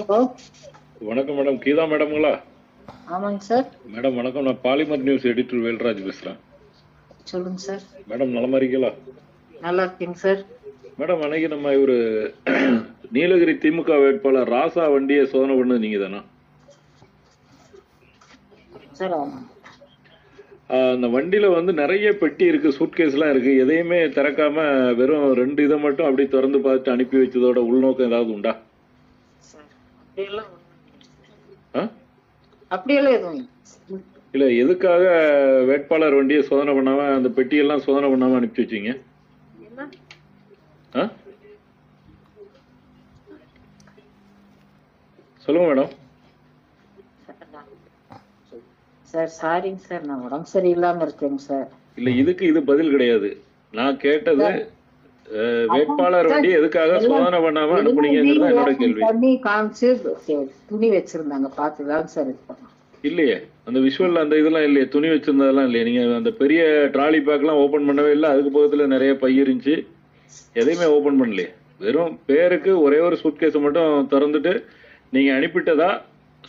வணக்கம் மேடம் கீதா மேடம்ங்களா ஆமாங்க sir madam வணக்கம் நான் பாலிமர் நியூஸ் எடிட்டர் வேல்ராஜ் பேசுறேன் சொல்லுங்க சார் மேடம் நலமா இருக்கீங்களா நல்லா இருக்கீங்க சார் மேடம் அன்னைக்கு நம்ம ஒரு நீலகிரி திமுக வேட்பாளர் ராசா வண்டியை சோதனை பண்ணது நீங்க தானா சார் அந்த வண்டியில வந்து நிறைய பெட்டி இருக்கு சூட்கேஸ்லாம் இருக்கு எதையுமே திறக்காம வெறும் ரெண்டு இதை மட்டும் அப்படி திறந்து பார்த்து அனுப்பி வச்சதோட உள்நோக்கம் ஏதாவது உண்டா அப்படியெல்லாம் எதுவும் இல்ல எதுக்காக வேட்பாளர் வண்டியை சோதனை பண்ணாம அந்த பெட்டியெல்லாம் சோதனை பண்ணாம அனுப்பி வச்சீங்க சொல்லுங்க மேடம் சார் சாரிங்க சார் நான் உடம்பு சரியில்லாம இருக்கேங்க சார் இல்ல இதுக்கு இது பதில் கிடையாது நான் கேட்டது வேட்பாளர் வண்டி எதுக்காக சோதனை பண்ணாம அனுப்புனீங்கிறது என்னோட கேள்வி பண்ணி காமிச்சு துணி வச்சிருந்தாங்க பார்த்துதான் சார் இல்லையே அந்த விஷுவல்ல அந்த இதெல்லாம் இல்லையே துணி வச்சிருந்ததெல்லாம் இல்லையே நீங்க அந்த பெரிய ட்ராலி பேக் எல்லாம் ஓபன் பண்ணவே இல்லை அதுக்கு பக்கத்துல நிறைய பை இருந்துச்சு எதையுமே ஓபன் பண்ணலையே வெறும் பேருக்கு ஒரே ஒரு சூட்கேஸ் மட்டும் திறந்துட்டு நீங்க அனுப்பிட்டதா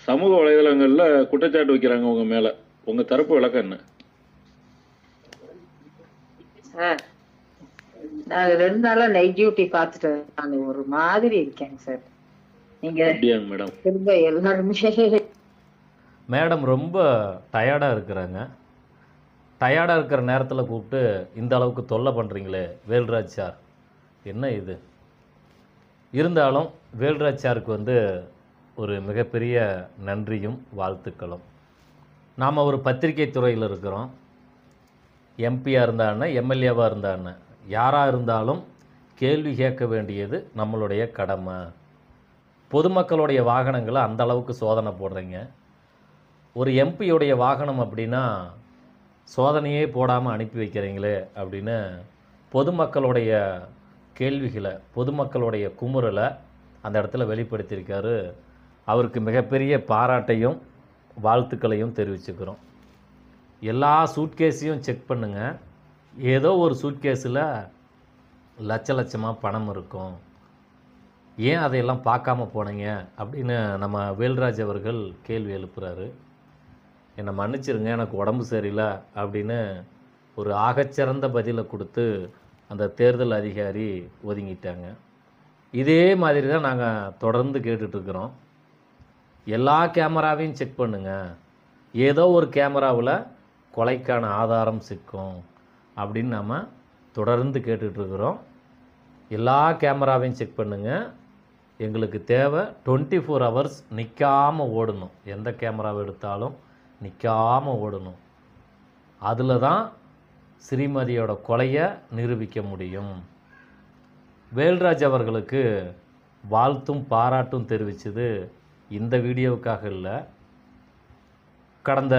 சமூக வலைதளங்கள்ல குற்றச்சாட்டு வைக்கிறாங்க உங்க மேல உங்க தரப்பு விளக்கம் என்ன நான் ரெண்டு நாளா நைட் டியூட்டி பார்த்துட்டு நான் ஒரு மாதிரி இருக்கேன் சார் நீங்க மேடம் திரும்ப எல்லாருமே மேடம் ரொம்ப டயர்டாக இருக்கிறாங்க டயர்டாக இருக்கிற நேரத்தில் கூப்பிட்டு இந்த அளவுக்கு தொல்லை பண்ணுறீங்களே வேல்ராஜ் சார் என்ன இது இருந்தாலும் வேல்ராஜ் சாருக்கு வந்து ஒரு மிகப்பெரிய நன்றியும் வாழ்த்துக்களும் நாம் ஒரு பத்திரிகை துறையில் இருக்கிறோம் எம்பியாக இருந்தாண்ணே எம்எல்ஏவாக இருந்தா யாராக இருந்தாலும் கேள்வி கேட்க வேண்டியது நம்மளுடைய கடமை பொதுமக்களுடைய வாகனங்களை அந்த அளவுக்கு சோதனை போடுறீங்க ஒரு எம்பியுடைய வாகனம் அப்படின்னா சோதனையே போடாமல் அனுப்பி வைக்கிறீங்களே அப்படின்னு பொதுமக்களுடைய கேள்விகளை பொதுமக்களுடைய குமுறலை அந்த இடத்துல வெளிப்படுத்தியிருக்காரு அவருக்கு மிகப்பெரிய பாராட்டையும் வாழ்த்துக்களையும் தெரிவிச்சுக்கிறோம் எல்லா சூட்கேஸையும் செக் பண்ணுங்கள் ஏதோ ஒரு சூட்கேஸில் லட்ச லட்சமாக பணம் இருக்கும் ஏன் அதையெல்லாம் பார்க்காம போனீங்க அப்படின்னு நம்ம வேல்ராஜ் அவர்கள் கேள்வி எழுப்புறாரு என்னை மன்னிச்சிருங்க எனக்கு உடம்பு சரியில்லை அப்படின்னு ஒரு ஆகச்சிறந்த பதிலை கொடுத்து அந்த தேர்தல் அதிகாரி ஒதுங்கிட்டாங்க இதே மாதிரி தான் நாங்கள் தொடர்ந்து கேட்டுட்ருக்குறோம் எல்லா கேமராவையும் செக் பண்ணுங்கள் ஏதோ ஒரு கேமராவில் கொலைக்கான ஆதாரம் சிக்கும் அப்படின்னு நம்ம தொடர்ந்து கேட்டுட்ருக்குறோம் எல்லா கேமராவையும் செக் பண்ணுங்கள் எங்களுக்கு தேவை டுவெண்ட்டி ஃபோர் ஹவர்ஸ் நிற்காமல் ஓடணும் எந்த கேமராவை எடுத்தாலும் நிற்காமல் ஓடணும் அதில் தான் ஸ்ரீமதியோட கொலையை நிரூபிக்க முடியும் வேல்ராஜ் அவர்களுக்கு வாழ்த்தும் பாராட்டும் தெரிவித்தது இந்த வீடியோவுக்காக இல்லை கடந்த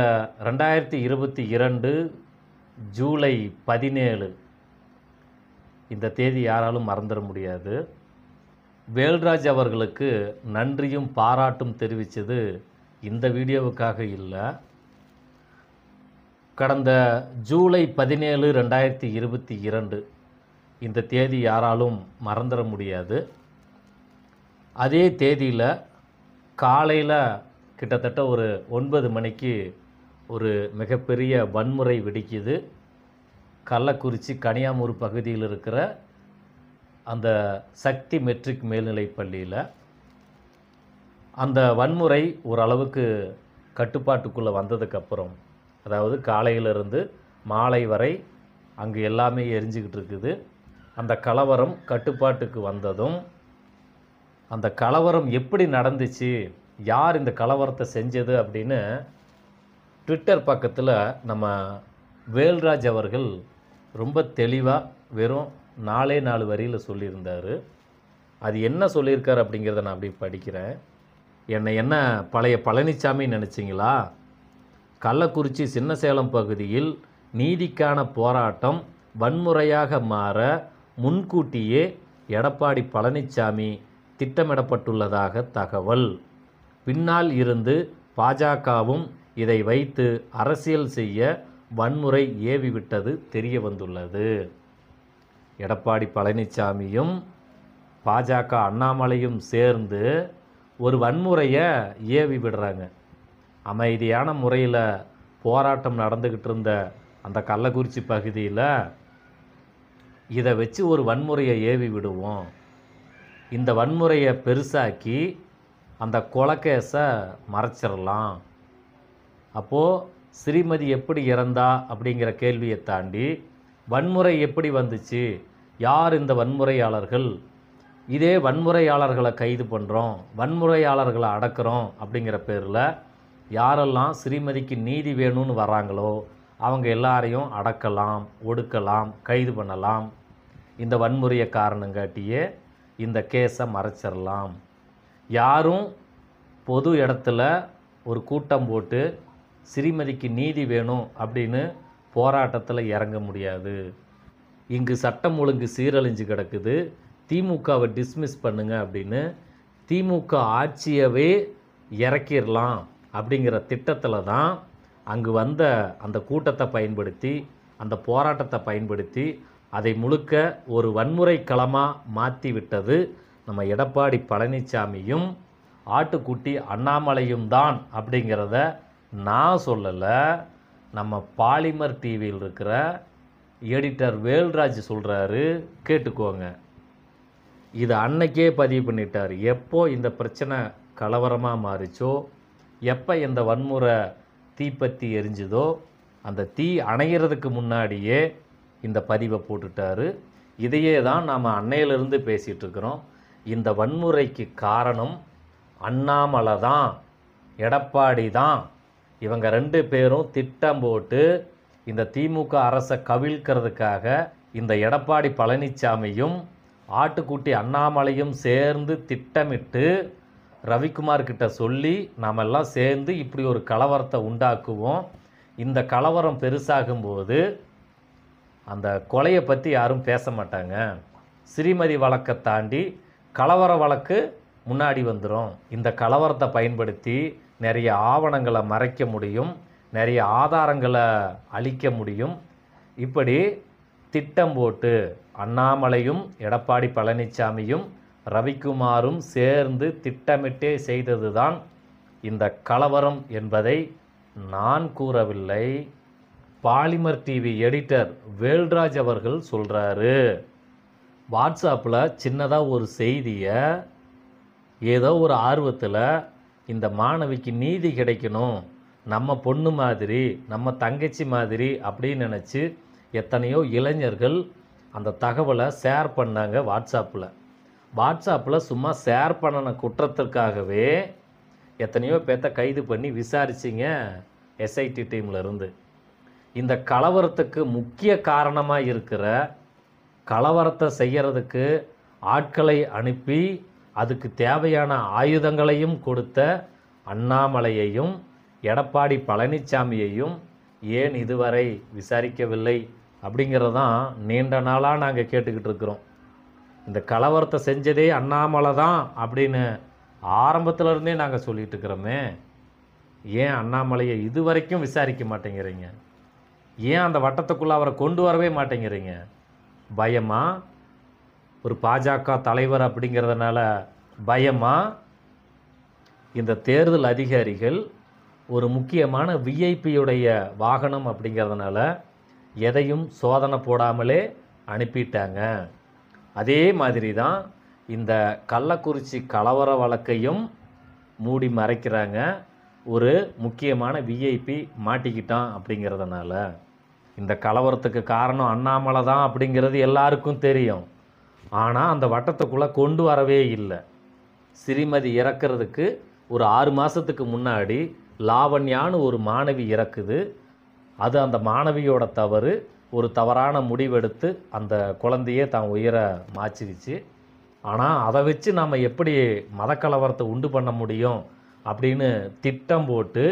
ரெண்டாயிரத்தி இருபத்தி இரண்டு ஜூலை பதினேழு இந்த தேதி யாராலும் மறந்துட முடியாது வேல்ராஜ் அவர்களுக்கு நன்றியும் பாராட்டும் தெரிவித்தது இந்த வீடியோவுக்காக இல்லை கடந்த ஜூலை பதினேழு ரெண்டாயிரத்தி இருபத்தி இரண்டு இந்த தேதி யாராலும் மறந்துட முடியாது அதே தேதியில் காலையில் கிட்டத்தட்ட ஒரு ஒன்பது மணிக்கு ஒரு மிகப்பெரிய வன்முறை வெடிக்குது கள்ளக்குறிச்சி கனியாமூர் பகுதியில் இருக்கிற அந்த சக்தி மெட்ரிக் மேல்நிலைப் பள்ளியில் அந்த வன்முறை ஓரளவுக்கு கட்டுப்பாட்டுக்குள்ளே வந்ததுக்கப்புறம் அதாவது காலையிலிருந்து மாலை வரை அங்கே எல்லாமே எரிஞ்சிக்கிட்டு இருக்குது அந்த கலவரம் கட்டுப்பாட்டுக்கு வந்ததும் அந்த கலவரம் எப்படி நடந்துச்சு யார் இந்த கலவரத்தை செஞ்சது அப்படின்னு ட்விட்டர் பக்கத்தில் நம்ம வேல்ராஜ் அவர்கள் ரொம்ப தெளிவாக வெறும் நாலே நாலு வரியில் சொல்லியிருந்தார் அது என்ன சொல்லியிருக்கார் அப்படிங்கிறத நான் அப்படி படிக்கிறேன் என்னை என்ன பழைய பழனிசாமி நினச்சிங்களா கள்ளக்குறிச்சி சின்னசேலம் பகுதியில் நீதிக்கான போராட்டம் வன்முறையாக மாற முன்கூட்டியே எடப்பாடி பழனிசாமி திட்டமிடப்பட்டுள்ளதாக தகவல் பின்னால் இருந்து பாஜகவும் இதை வைத்து அரசியல் செய்ய வன்முறை ஏவிவிட்டது தெரிய வந்துள்ளது எடப்பாடி பழனிசாமியும் பாஜக அண்ணாமலையும் சேர்ந்து ஒரு வன்முறையை ஏவி விடுறாங்க அமைதியான முறையில் போராட்டம் நடந்துக்கிட்டு இருந்த அந்த கள்ளக்குறிச்சி பகுதியில் இதை வச்சு ஒரு வன்முறையை ஏவி விடுவோம் இந்த வன்முறையை பெருசாக்கி அந்த கொலக்கேஸை மறைச்சிடலாம் அப்போது ஸ்ரீமதி எப்படி இறந்தா அப்படிங்கிற கேள்வியை தாண்டி வன்முறை எப்படி வந்துச்சு யார் இந்த வன்முறையாளர்கள் இதே வன்முறையாளர்களை கைது பண்ணுறோம் வன்முறையாளர்களை அடக்கிறோம் அப்படிங்கிற பேரில் யாரெல்லாம் ஸ்ரீமதிக்கு நீதி வேணும்னு வராங்களோ அவங்க எல்லாரையும் அடக்கலாம் ஒடுக்கலாம் கைது பண்ணலாம் இந்த வன்முறையை காரணங்காட்டியே இந்த கேஸை மறைச்சிடலாம் யாரும் பொது இடத்துல ஒரு கூட்டம் போட்டு ஸ்ரீமதிக்கு நீதி வேணும் அப்படின்னு போராட்டத்தில் இறங்க முடியாது இங்கு சட்டம் ஒழுங்கு சீரழிஞ்சு கிடக்குது திமுகவை டிஸ்மிஸ் பண்ணுங்க அப்படின்னு திமுக ஆட்சியவே இறக்கிடலாம் அப்படிங்கிற திட்டத்தில் தான் அங்கு வந்த அந்த கூட்டத்தை பயன்படுத்தி அந்த போராட்டத்தை பயன்படுத்தி அதை முழுக்க ஒரு வன்முறை களமாக மாற்றி விட்டது நம்ம எடப்பாடி பழனிசாமியும் ஆட்டுக்குட்டி அண்ணாமலையும் தான் அப்படிங்கிறத நான் சொல்லலை நம்ம பாலிமர் டிவியில் இருக்கிற எடிட்டர் வேல்ராஜ் சொல்கிறாரு கேட்டுக்கோங்க இது அன்னைக்கே பதிவு பண்ணிட்டார் எப்போ இந்த பிரச்சனை கலவரமாக மாறிச்சோ எப்போ இந்த வன்முறை தீப்பத்தி எரிஞ்சுதோ அந்த தீ அணையிறதுக்கு முன்னாடியே இந்த பதிவை போட்டுட்டாரு இதையே தான் நாம் அன்னையிலிருந்து பேசிகிட்ருக்குறோம் இந்த வன்முறைக்கு காரணம் அண்ணாமலை தான் எடப்பாடி தான் இவங்க ரெண்டு பேரும் திட்டம் போட்டு இந்த திமுக அரசை கவிழ்க்கிறதுக்காக இந்த எடப்பாடி பழனிசாமியும் ஆட்டுக்குட்டி அண்ணாமலையும் சேர்ந்து திட்டமிட்டு ரவிக்குமார் கிட்ட சொல்லி நாமெல்லாம் சேர்ந்து இப்படி ஒரு கலவரத்தை உண்டாக்குவோம் இந்த கலவரம் பெருசாகும்போது அந்த கொலையை பற்றி யாரும் பேச மாட்டாங்க சிறிமதி வழக்கை தாண்டி கலவர வழக்கு முன்னாடி வந்துடும் இந்த கலவரத்தை பயன்படுத்தி நிறைய ஆவணங்களை மறைக்க முடியும் நிறைய ஆதாரங்களை அழிக்க முடியும் இப்படி திட்டம் போட்டு அண்ணாமலையும் எடப்பாடி பழனிசாமியும் ரவிக்குமாரும் சேர்ந்து திட்டமிட்டே செய்தது தான் இந்த கலவரம் என்பதை நான் கூறவில்லை பாலிமர் டிவி எடிட்டர் வேல்ராஜ் அவர்கள் சொல்கிறாரு வாட்ஸ்அப்பில் சின்னதாக ஒரு செய்தியை ஏதோ ஒரு ஆர்வத்தில் இந்த மாணவிக்கு நீதி கிடைக்கணும் நம்ம பொண்ணு மாதிரி நம்ம தங்கச்சி மாதிரி அப்படின்னு நினச்சி எத்தனையோ இளைஞர்கள் அந்த தகவலை ஷேர் பண்ணாங்க வாட்ஸ்அப்பில் வாட்ஸ்அப்பில் சும்மா ஷேர் பண்ணின குற்றத்திற்காகவே எத்தனையோ பேர்த்த கைது பண்ணி விசாரிச்சிங்க எஸ்ஐடி டீம்லேருந்து இந்த கலவரத்துக்கு முக்கிய காரணமாக இருக்கிற கலவரத்தை செய்கிறதுக்கு ஆட்களை அனுப்பி அதுக்கு தேவையான ஆயுதங்களையும் கொடுத்த அண்ணாமலையையும் எடப்பாடி பழனிசாமியையும் ஏன் இதுவரை விசாரிக்கவில்லை அப்படிங்கிறதான் நீண்ட நாளாக நாங்கள் கேட்டுக்கிட்டு இருக்கிறோம் இந்த கலவரத்தை செஞ்சதே அண்ணாமலை தான் அப்படின்னு ஆரம்பத்துலேருந்தே நாங்கள் சொல்லிகிட்டு இருக்கிறோமே ஏன் அண்ணாமலையை இது வரைக்கும் விசாரிக்க மாட்டேங்கிறீங்க ஏன் அந்த வட்டத்துக்குள்ளே அவரை கொண்டு வரவே மாட்டேங்கிறீங்க பயமாக ஒரு பாஜக தலைவர் அப்படிங்கிறதுனால பயமாக இந்த தேர்தல் அதிகாரிகள் ஒரு முக்கியமான விஐபியுடைய வாகனம் அப்படிங்கிறதுனால எதையும் சோதனை போடாமலே அனுப்பிட்டாங்க அதே மாதிரி தான் இந்த கள்ளக்குறிச்சி கலவர வழக்கையும் மூடி மறைக்கிறாங்க ஒரு முக்கியமான விஐபி மாட்டிக்கிட்டான் அப்படிங்கிறதுனால இந்த கலவரத்துக்கு காரணம் அண்ணாமலை தான் அப்படிங்கிறது எல்லாருக்கும் தெரியும் ஆனால் அந்த வட்டத்துக்குள்ளே கொண்டு வரவே இல்லை சிறிமதி இறக்கிறதுக்கு ஒரு ஆறு மாதத்துக்கு முன்னாடி லாவண்யான்னு ஒரு மாணவி இறக்குது அது அந்த மாணவியோட தவறு ஒரு தவறான முடிவெடுத்து அந்த குழந்தையே தான் உயிரை மாச்சிருச்சு ஆனால் அதை வச்சு நாம் எப்படி மதக்கலவரத்தை உண்டு பண்ண முடியும் அப்படின்னு திட்டம் போட்டு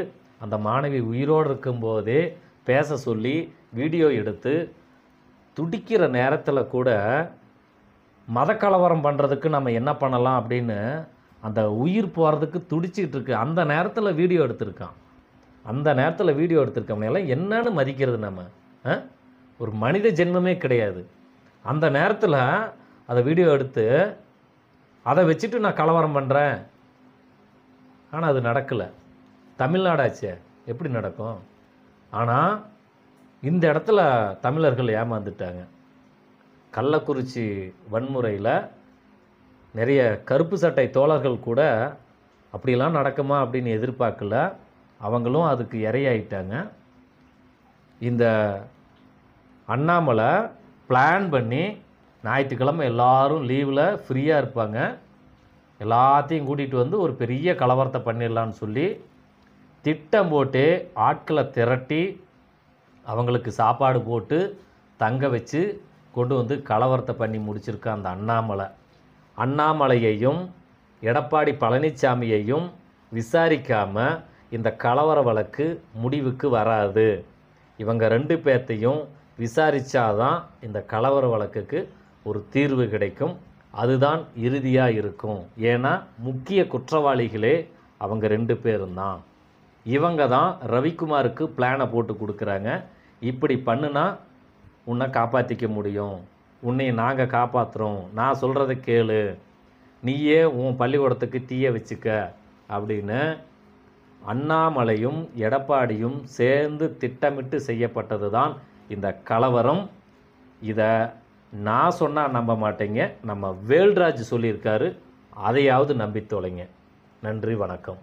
அந்த மாணவி உயிரோடு இருக்கும்போதே பேச சொல்லி வீடியோ எடுத்து துடிக்கிற நேரத்தில் கூட மதக்கலவரம் பண்ணுறதுக்கு நம்ம என்ன பண்ணலாம் அப்படின்னு அந்த உயிர் போகிறதுக்கு துடிச்சிக்கிட்டு இருக்கு அந்த நேரத்தில் வீடியோ எடுத்திருக்கான் அந்த நேரத்தில் வீடியோ எடுத்திருக்கவனையெல்லாம் என்னன்னு மதிக்கிறது நம்ம ஒரு மனித ஜென்மமே கிடையாது அந்த நேரத்தில் அதை வீடியோ எடுத்து அதை வச்சுட்டு நான் கலவரம் பண்ணுறேன் ஆனால் அது நடக்கலை தமிழ்நாடாச்சே எப்படி நடக்கும் ஆனால் இந்த இடத்துல தமிழர்கள் ஏமாந்துட்டாங்க கள்ளக்குறிச்சி வன்முறையில் நிறைய கருப்பு சட்டை தோழர்கள் கூட அப்படிலாம் நடக்குமா அப்படின்னு எதிர்பார்க்கல அவங்களும் அதுக்கு இரையாயிட்டாங்க இந்த அண்ணாமலை பிளான் பண்ணி ஞாயிற்றுக்கிழமை எல்லோரும் லீவில் ஃப்ரீயாக இருப்பாங்க எல்லாத்தையும் கூட்டிகிட்டு வந்து ஒரு பெரிய கலவரத்தை பண்ணிடலான்னு சொல்லி திட்டம் போட்டு ஆட்களை திரட்டி அவங்களுக்கு சாப்பாடு போட்டு தங்க வச்சு கொண்டு வந்து கலவரத்தை பண்ணி முடிச்சிருக்க அந்த அண்ணாமலை அண்ணாமலையையும் எடப்பாடி பழனிசாமியையும் விசாரிக்காமல் இந்த கலவர வழக்கு முடிவுக்கு வராது இவங்க ரெண்டு பேர்த்தையும் விசாரித்தாதான் இந்த கலவர வழக்குக்கு ஒரு தீர்வு கிடைக்கும் அதுதான் இறுதியாக இருக்கும் ஏன்னா முக்கிய குற்றவாளிகளே அவங்க ரெண்டு பேரும் தான் இவங்க தான் ரவிக்குமாருக்கு பிளானை போட்டு கொடுக்குறாங்க இப்படி பண்ணுனா உன்னை காப்பாற்றிக்க முடியும் உன்னை நாங்கள் காப்பாற்றுறோம் நான் சொல்கிறத கேளு நீயே உன் பள்ளிக்கூடத்துக்கு தீய வச்சுக்க அப்படின்னு அண்ணாமலையும் எடப்பாடியும் சேர்ந்து திட்டமிட்டு செய்யப்பட்டது தான் இந்த கலவரம் இதை நான் சொன்னால் நம்ப மாட்டேங்க நம்ம வேல்ராஜ் சொல்லியிருக்காரு அதையாவது நம்பி தொலைங்க நன்றி வணக்கம்